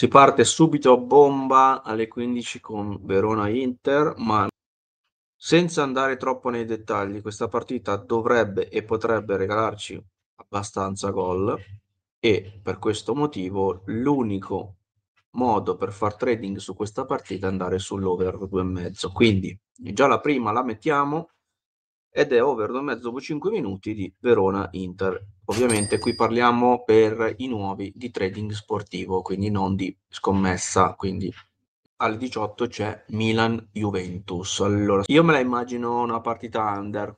Si parte subito a bomba alle 15 con Verona-Inter, ma senza andare troppo nei dettagli, questa partita dovrebbe e potrebbe regalarci abbastanza gol e per questo motivo l'unico modo per far trading su questa partita è andare sull'over 2,5. Quindi già la prima la mettiamo ed è over 2,5 dopo 5 minuti di Verona-Inter Ovviamente qui parliamo per i nuovi di trading sportivo, quindi non di scommessa, quindi alle 18 c'è Milan-Juventus. Allora, io me la immagino una partita under.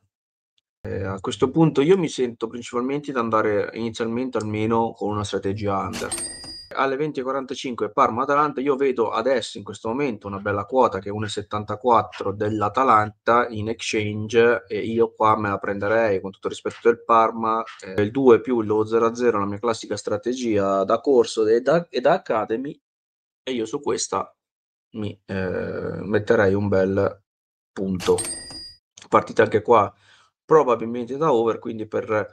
Eh, a questo punto io mi sento principalmente di andare inizialmente almeno con una strategia under alle 20.45 Parma-Atalanta. Io vedo adesso in questo momento una bella quota che è 1,74 dell'Atalanta in exchange e io qua me la prenderei con tutto rispetto del Parma. Eh, il 2 più lo 0-0 la mia classica strategia da corso e da, e da Academy e io su questa mi eh, metterei un bel punto. Partita anche qua probabilmente da over, quindi per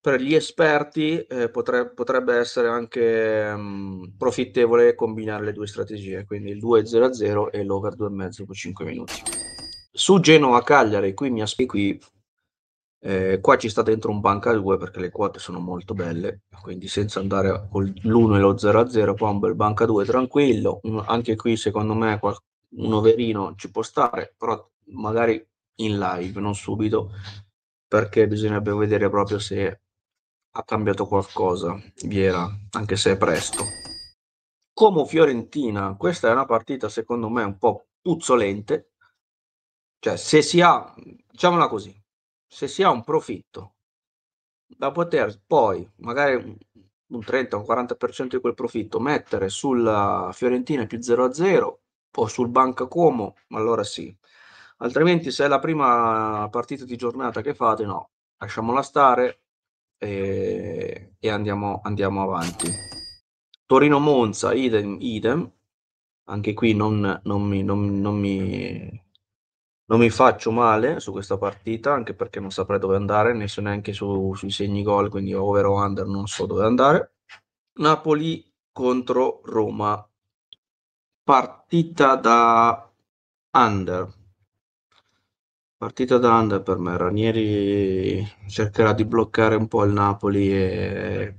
per gli esperti eh, potre- potrebbe essere anche mh, mm, profittevole combinare le due strategie, quindi il 2-0-0 e l'over 2,5 dopo 5 minuti. Su Genova-Cagliari, qui mi aspetto qui, eh, qua ci sta dentro un banca 2 perché le quote sono molto belle, quindi senza andare con l'1 e lo 0-0, qua un bel banca 2 tranquillo, un, anche qui secondo me qual- un overino ci può stare, però magari in live, non subito, perché bisognerebbe vedere proprio se ha cambiato qualcosa, Viera, anche se è presto. Como Fiorentina, questa è una partita secondo me un po' puzzolente, cioè se si ha, diciamola così, se si ha un profitto da poter poi magari un 30 o un 40% di quel profitto mettere sulla Fiorentina più 0 a 0 o sul Banca Como, allora sì. Altrimenti se è la prima partita di giornata che fate, no, lasciamola stare, e, e andiamo, andiamo avanti. Torino-Monza, idem, idem. Anche qui non, non, mi, non, non, mi, non mi faccio male su questa partita, anche perché non saprei dove andare, ne so neanche su, sui segni gol, quindi over o under non so dove andare. Napoli contro Roma. Partita da under Partita da under per me, Ranieri cercherà di bloccare un po' il Napoli, e...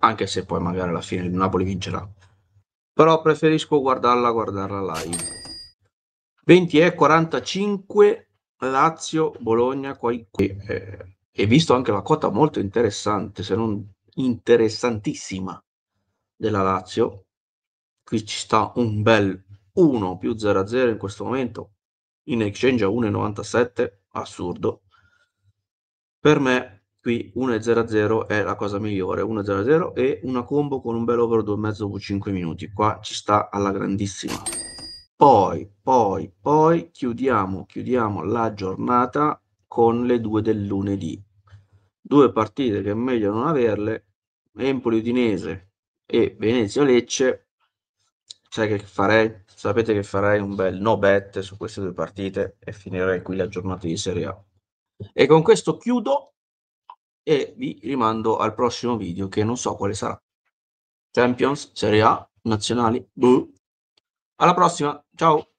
anche se poi magari alla fine il Napoli vincerà. Però preferisco guardarla, guardarla live. 20 e 45 Lazio, Bologna, qui. Eh, e visto anche la quota molto interessante, se non interessantissima, della Lazio. Qui ci sta un bel 1 più 0 a 0 in questo momento, in exchange a 1,97, assurdo. Per me qui 1,00 è la cosa migliore, 1,00 e una combo con un bel over 2,5 v 5 minuti, qua ci sta alla grandissima. Poi, poi, poi chiudiamo, chiudiamo la giornata con le due del lunedì. Due partite che è meglio non averle, Empoli Udinese e Venezia Lecce Sai che farei? Sapete che farei un bel no bet su queste due partite e finirei qui la giornata di Serie A. E con questo chiudo e vi rimando al prossimo video che non so quale sarà. Champions, Serie A, nazionali, buh. Alla prossima, ciao!